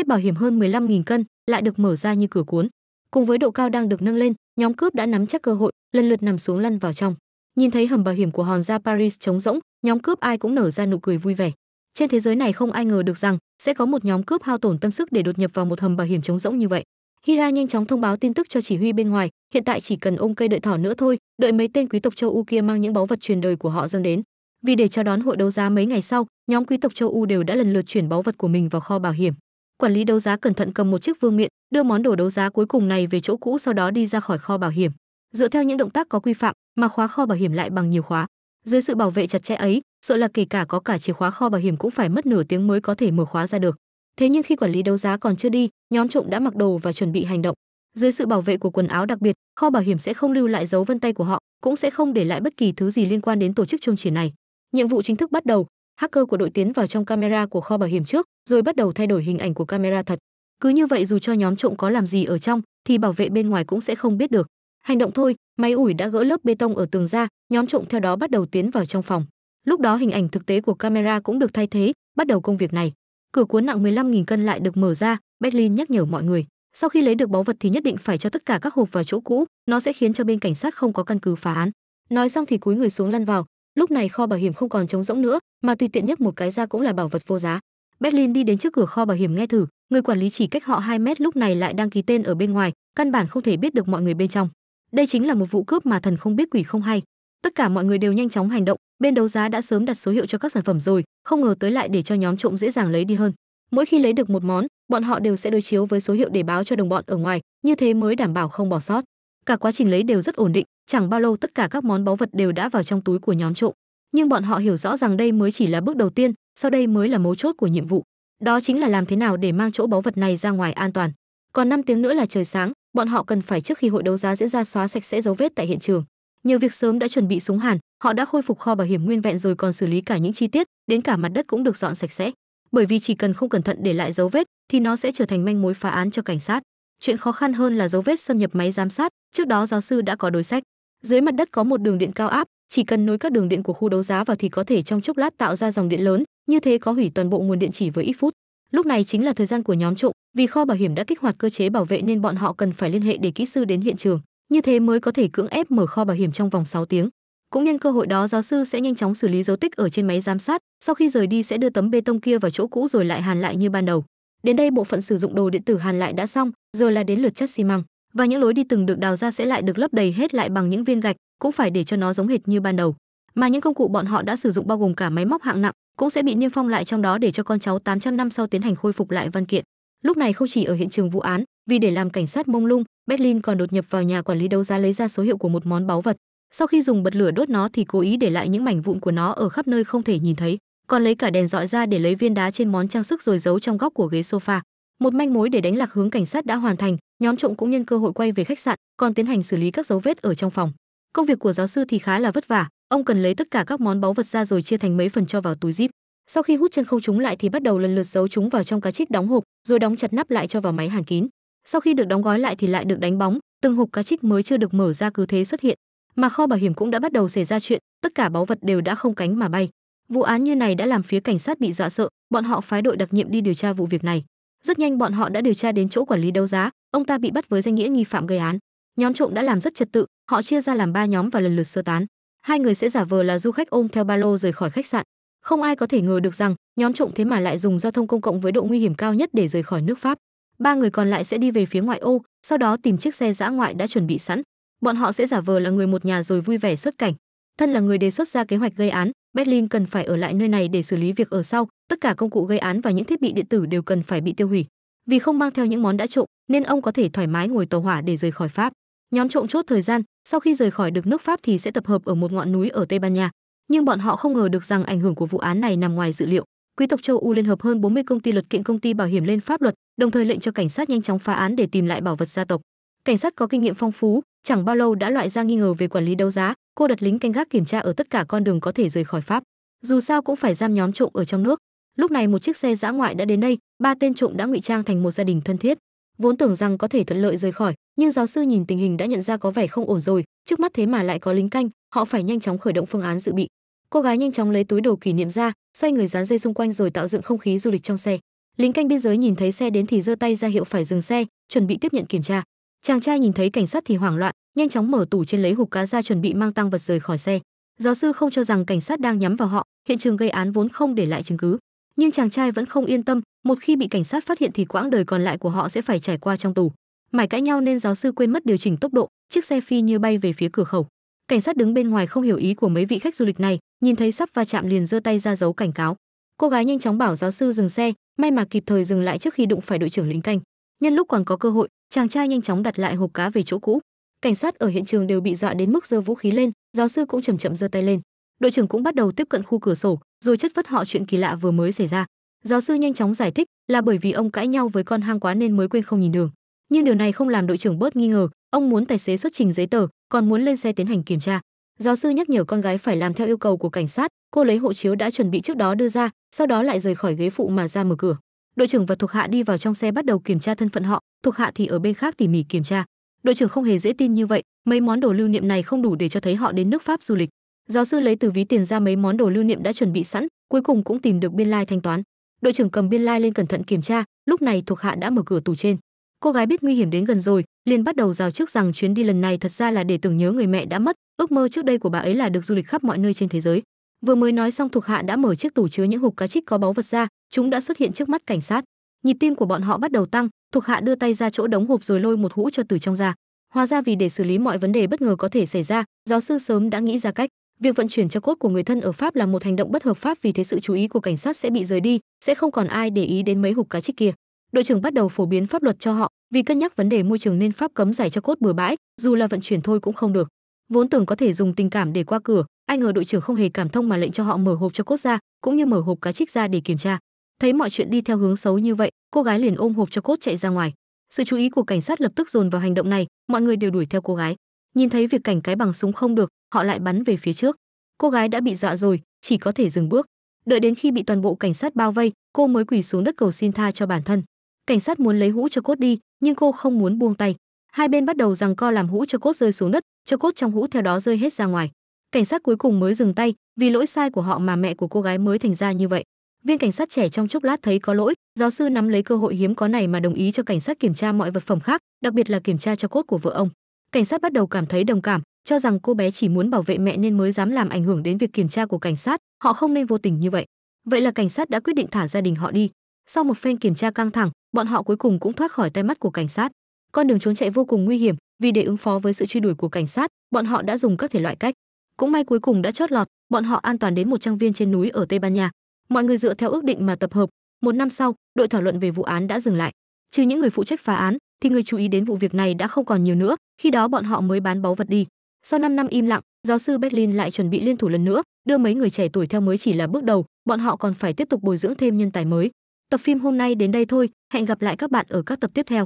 Tết bảo hiểm hơn 15.000 cân lại được mở ra như cửa cuốn. Cùng với độ cao đang được nâng lên, nhóm cướp đã nắm chắc cơ hội, lần lượt nằm xuống lăn vào trong. Nhìn thấy hầm bảo hiểm của hòn ra Paris trống rỗng, nhóm cướp ai cũng nở ra nụ cười vui vẻ. Trên thế giới này không ai ngờ được rằng sẽ có một nhóm cướp hao tổn tâm sức để đột nhập vào một hầm bảo hiểm trống rỗng như vậy. Hira nhanh chóng thông báo tin tức cho chỉ huy bên ngoài, hiện tại chỉ cần ôm cây đợi thỏ nữa thôi, đợi mấy tên quý tộc châu U kia mang những báu vật truyền đời của họ dâng đến. Vì để chào đón hội đấu giá mấy ngày sau, nhóm quý tộc châu U đều đã lần lượt chuyển báu vật của mình vào kho bảo hiểm quản lý đấu giá cẩn thận cầm một chiếc vương miện đưa món đồ đấu giá cuối cùng này về chỗ cũ sau đó đi ra khỏi kho bảo hiểm dựa theo những động tác có quy phạm mà khóa kho bảo hiểm lại bằng nhiều khóa dưới sự bảo vệ chặt chẽ ấy sợ là kể cả có cả chìa khóa kho bảo hiểm cũng phải mất nửa tiếng mới có thể mở khóa ra được thế nhưng khi quản lý đấu giá còn chưa đi nhóm trộm đã mặc đồ và chuẩn bị hành động dưới sự bảo vệ của quần áo đặc biệt kho bảo hiểm sẽ không lưu lại dấu vân tay của họ cũng sẽ không để lại bất kỳ thứ gì liên quan đến tổ chức chung triển này nhiệm vụ chính thức bắt đầu hacker của đội tiến vào trong camera của kho bảo hiểm trước rồi bắt đầu thay đổi hình ảnh của camera thật cứ như vậy dù cho nhóm trộm có làm gì ở trong thì bảo vệ bên ngoài cũng sẽ không biết được hành động thôi máy ủi đã gỡ lớp bê tông ở tường ra nhóm trộm theo đó bắt đầu tiến vào trong phòng lúc đó hình ảnh thực tế của camera cũng được thay thế bắt đầu công việc này cửa cuốn nặng 15.000 cân lại được mở ra berlin nhắc nhở mọi người sau khi lấy được báu vật thì nhất định phải cho tất cả các hộp vào chỗ cũ nó sẽ khiến cho bên cảnh sát không có căn cứ phá án nói xong thì cúi người xuống lăn vào lúc này kho bảo hiểm không còn trống rỗng nữa mà tùy tiện nhất một cái ra cũng là bảo vật vô giá berlin đi đến trước cửa kho bảo hiểm nghe thử người quản lý chỉ cách họ 2 mét lúc này lại đang ký tên ở bên ngoài căn bản không thể biết được mọi người bên trong đây chính là một vụ cướp mà thần không biết quỷ không hay tất cả mọi người đều nhanh chóng hành động bên đấu giá đã sớm đặt số hiệu cho các sản phẩm rồi không ngờ tới lại để cho nhóm trộm dễ dàng lấy đi hơn mỗi khi lấy được một món bọn họ đều sẽ đối chiếu với số hiệu để báo cho đồng bọn ở ngoài như thế mới đảm bảo không bỏ sót cả quá trình lấy đều rất ổn định Chẳng bao lâu tất cả các món báu vật đều đã vào trong túi của nhóm trộm, nhưng bọn họ hiểu rõ rằng đây mới chỉ là bước đầu tiên, sau đây mới là mấu chốt của nhiệm vụ. Đó chính là làm thế nào để mang chỗ báu vật này ra ngoài an toàn. Còn 5 tiếng nữa là trời sáng, bọn họ cần phải trước khi hội đấu giá diễn ra xóa sạch sẽ dấu vết tại hiện trường. Nhiều việc sớm đã chuẩn bị súng hàn, họ đã khôi phục kho bảo hiểm nguyên vẹn rồi còn xử lý cả những chi tiết, đến cả mặt đất cũng được dọn sạch sẽ. Bởi vì chỉ cần không cẩn thận để lại dấu vết thì nó sẽ trở thành manh mối phá án cho cảnh sát. Chuyện khó khăn hơn là dấu vết xâm nhập máy giám sát, trước đó giáo sư đã có đối sách. Dưới mặt đất có một đường điện cao áp, chỉ cần nối các đường điện của khu đấu giá vào thì có thể trong chốc lát tạo ra dòng điện lớn, như thế có hủy toàn bộ nguồn điện chỉ với ít phút. Lúc này chính là thời gian của nhóm trộm, vì kho bảo hiểm đã kích hoạt cơ chế bảo vệ nên bọn họ cần phải liên hệ để kỹ sư đến hiện trường, như thế mới có thể cưỡng ép mở kho bảo hiểm trong vòng 6 tiếng. Cũng nhân cơ hội đó giáo sư sẽ nhanh chóng xử lý dấu tích ở trên máy giám sát, sau khi rời đi sẽ đưa tấm bê tông kia vào chỗ cũ rồi lại hàn lại như ban đầu. Đến đây bộ phận sử dụng đồ điện tử hàn lại đã xong, giờ là đến lượt chất xi măng và những lối đi từng được đào ra sẽ lại được lấp đầy hết lại bằng những viên gạch cũng phải để cho nó giống hệt như ban đầu mà những công cụ bọn họ đã sử dụng bao gồm cả máy móc hạng nặng cũng sẽ bị niêm phong lại trong đó để cho con cháu 800 năm sau tiến hành khôi phục lại văn kiện lúc này không chỉ ở hiện trường vụ án vì để làm cảnh sát mông lung berlin còn đột nhập vào nhà quản lý đấu giá lấy ra số hiệu của một món báu vật sau khi dùng bật lửa đốt nó thì cố ý để lại những mảnh vụn của nó ở khắp nơi không thể nhìn thấy còn lấy cả đèn dọi ra để lấy viên đá trên món trang sức rồi giấu trong góc của ghế sofa một manh mối để đánh lạc hướng cảnh sát đã hoàn thành nhóm trộm cũng nhân cơ hội quay về khách sạn còn tiến hành xử lý các dấu vết ở trong phòng công việc của giáo sư thì khá là vất vả ông cần lấy tất cả các món báu vật ra rồi chia thành mấy phần cho vào túi zip sau khi hút chân không chúng lại thì bắt đầu lần lượt giấu chúng vào trong cá trích đóng hộp rồi đóng chặt nắp lại cho vào máy hàng kín sau khi được đóng gói lại thì lại được đánh bóng từng hộp cá trích mới chưa được mở ra cứ thế xuất hiện mà kho bảo hiểm cũng đã bắt đầu xảy ra chuyện tất cả báu vật đều đã không cánh mà bay vụ án như này đã làm phía cảnh sát bị dọa sợ bọn họ phái đội đặc nhiệm đi điều tra vụ việc này rất nhanh bọn họ đã điều tra đến chỗ quản lý đấu giá ông ta bị bắt với danh nghĩa nghi phạm gây án nhóm trộm đã làm rất trật tự họ chia ra làm ba nhóm và lần lượt sơ tán hai người sẽ giả vờ là du khách ôm theo ba lô rời khỏi khách sạn không ai có thể ngờ được rằng nhóm trộm thế mà lại dùng giao thông công cộng với độ nguy hiểm cao nhất để rời khỏi nước pháp ba người còn lại sẽ đi về phía ngoại ô sau đó tìm chiếc xe dã ngoại đã chuẩn bị sẵn bọn họ sẽ giả vờ là người một nhà rồi vui vẻ xuất cảnh thân là người đề xuất ra kế hoạch gây án berlin cần phải ở lại nơi này để xử lý việc ở sau tất cả công cụ gây án và những thiết bị điện tử đều cần phải bị tiêu hủy vì không mang theo những món đã trộm, nên ông có thể thoải mái ngồi tàu hỏa để rời khỏi Pháp. Nhóm trộm chốt thời gian, sau khi rời khỏi được nước Pháp thì sẽ tập hợp ở một ngọn núi ở Tây Ban Nha. Nhưng bọn họ không ngờ được rằng ảnh hưởng của vụ án này nằm ngoài dự liệu. Quý tộc châu u liên hợp hơn 40 công ty luật kiện công ty bảo hiểm lên pháp luật, đồng thời lệnh cho cảnh sát nhanh chóng phá án để tìm lại bảo vật gia tộc. Cảnh sát có kinh nghiệm phong phú, chẳng bao lâu đã loại ra nghi ngờ về quản lý đấu giá, cô đặt lính canh gác kiểm tra ở tất cả con đường có thể rời khỏi Pháp. Dù sao cũng phải giam nhóm trộm ở trong nước, lúc này một chiếc xe dã ngoại đã đến đây ba tên trộm đã ngụy trang thành một gia đình thân thiết vốn tưởng rằng có thể thuận lợi rời khỏi nhưng giáo sư nhìn tình hình đã nhận ra có vẻ không ổn rồi trước mắt thế mà lại có lính canh họ phải nhanh chóng khởi động phương án dự bị cô gái nhanh chóng lấy túi đồ kỷ niệm ra xoay người dán dây xung quanh rồi tạo dựng không khí du lịch trong xe lính canh biên giới nhìn thấy xe đến thì giơ tay ra hiệu phải dừng xe chuẩn bị tiếp nhận kiểm tra chàng trai nhìn thấy cảnh sát thì hoảng loạn nhanh chóng mở tủ trên lấy hộp cá ra chuẩn bị mang tăng vật rời khỏi xe giáo sư không cho rằng cảnh sát đang nhắm vào họ hiện trường gây án vốn không để lại chứng cứ nhưng chàng trai vẫn không yên tâm một khi bị cảnh sát phát hiện thì quãng đời còn lại của họ sẽ phải trải qua trong tù mải cãi nhau nên giáo sư quên mất điều chỉnh tốc độ chiếc xe phi như bay về phía cửa khẩu cảnh sát đứng bên ngoài không hiểu ý của mấy vị khách du lịch này nhìn thấy sắp va chạm liền giơ tay ra dấu cảnh cáo cô gái nhanh chóng bảo giáo sư dừng xe may mà kịp thời dừng lại trước khi đụng phải đội trưởng lính canh nhân lúc còn có cơ hội chàng trai nhanh chóng đặt lại hộp cá về chỗ cũ cảnh sát ở hiện trường đều bị dọa đến mức giơ vũ khí lên giáo sư cũng chầm chậm giơ tay lên đội trưởng cũng bắt đầu tiếp cận khu cửa sổ rồi chất vấn họ chuyện kỳ lạ vừa mới xảy ra giáo sư nhanh chóng giải thích là bởi vì ông cãi nhau với con hang quá nên mới quên không nhìn đường nhưng điều này không làm đội trưởng bớt nghi ngờ ông muốn tài xế xuất trình giấy tờ còn muốn lên xe tiến hành kiểm tra giáo sư nhắc nhở con gái phải làm theo yêu cầu của cảnh sát cô lấy hộ chiếu đã chuẩn bị trước đó đưa ra sau đó lại rời khỏi ghế phụ mà ra mở cửa đội trưởng và thuộc hạ đi vào trong xe bắt đầu kiểm tra thân phận họ thuộc hạ thì ở bên khác tỉ mỉ kiểm tra đội trưởng không hề dễ tin như vậy mấy món đồ lưu niệm này không đủ để cho thấy họ đến nước pháp du lịch Giáo sư lấy từ ví tiền ra mấy món đồ lưu niệm đã chuẩn bị sẵn, cuối cùng cũng tìm được biên lai like thanh toán. Đội trưởng cầm biên lai like lên cẩn thận kiểm tra, lúc này thuộc hạ đã mở cửa tủ trên. Cô gái biết nguy hiểm đến gần rồi, liền bắt đầu rào trước rằng chuyến đi lần này thật ra là để tưởng nhớ người mẹ đã mất, ước mơ trước đây của bà ấy là được du lịch khắp mọi nơi trên thế giới. Vừa mới nói xong thuộc hạ đã mở chiếc tủ chứa những hộp cá trích có báu vật ra, chúng đã xuất hiện trước mắt cảnh sát. Nhịp tim của bọn họ bắt đầu tăng, thuộc hạ đưa tay ra chỗ đống hộp rồi lôi một hũ cho từ trong ra. Hóa ra vì để xử lý mọi vấn đề bất ngờ có thể xảy ra, giáo sư sớm đã nghĩ ra cách. Việc vận chuyển cho cốt của người thân ở Pháp là một hành động bất hợp pháp vì thế sự chú ý của cảnh sát sẽ bị rời đi, sẽ không còn ai để ý đến mấy hộp cá trích kia. Đội trưởng bắt đầu phổ biến pháp luật cho họ, vì cân nhắc vấn đề môi trường nên pháp cấm giải cho cốt bừa bãi, dù là vận chuyển thôi cũng không được. Vốn tưởng có thể dùng tình cảm để qua cửa, ai ngờ đội trưởng không hề cảm thông mà lệnh cho họ mở hộp cho cốt ra, cũng như mở hộp cá trích ra để kiểm tra. Thấy mọi chuyện đi theo hướng xấu như vậy, cô gái liền ôm hộp cho cốt chạy ra ngoài. Sự chú ý của cảnh sát lập tức dồn vào hành động này, mọi người đều đuổi theo cô gái nhìn thấy việc cảnh cái bằng súng không được họ lại bắn về phía trước cô gái đã bị dọa rồi chỉ có thể dừng bước đợi đến khi bị toàn bộ cảnh sát bao vây cô mới quỳ xuống đất cầu xin tha cho bản thân cảnh sát muốn lấy hũ cho cốt đi nhưng cô không muốn buông tay hai bên bắt đầu rằng co làm hũ cho cốt rơi xuống đất cho cốt trong hũ theo đó rơi hết ra ngoài cảnh sát cuối cùng mới dừng tay vì lỗi sai của họ mà mẹ của cô gái mới thành ra như vậy viên cảnh sát trẻ trong chốc lát thấy có lỗi giáo sư nắm lấy cơ hội hiếm có này mà đồng ý cho cảnh sát kiểm tra mọi vật phẩm khác đặc biệt là kiểm tra cho cốt của vợ ông cảnh sát bắt đầu cảm thấy đồng cảm cho rằng cô bé chỉ muốn bảo vệ mẹ nên mới dám làm ảnh hưởng đến việc kiểm tra của cảnh sát họ không nên vô tình như vậy vậy là cảnh sát đã quyết định thả gia đình họ đi sau một phen kiểm tra căng thẳng bọn họ cuối cùng cũng thoát khỏi tay mắt của cảnh sát con đường trốn chạy vô cùng nguy hiểm vì để ứng phó với sự truy đuổi của cảnh sát bọn họ đã dùng các thể loại cách cũng may cuối cùng đã chót lọt bọn họ an toàn đến một trang viên trên núi ở tây ban nha mọi người dựa theo ước định mà tập hợp một năm sau đội thảo luận về vụ án đã dừng lại trừ những người phụ trách phá án thì người chú ý đến vụ việc này đã không còn nhiều nữa khi đó bọn họ mới bán báu vật đi. Sau 5 năm im lặng, giáo sư Berlin lại chuẩn bị liên thủ lần nữa, đưa mấy người trẻ tuổi theo mới chỉ là bước đầu, bọn họ còn phải tiếp tục bồi dưỡng thêm nhân tài mới. Tập phim hôm nay đến đây thôi, hẹn gặp lại các bạn ở các tập tiếp theo.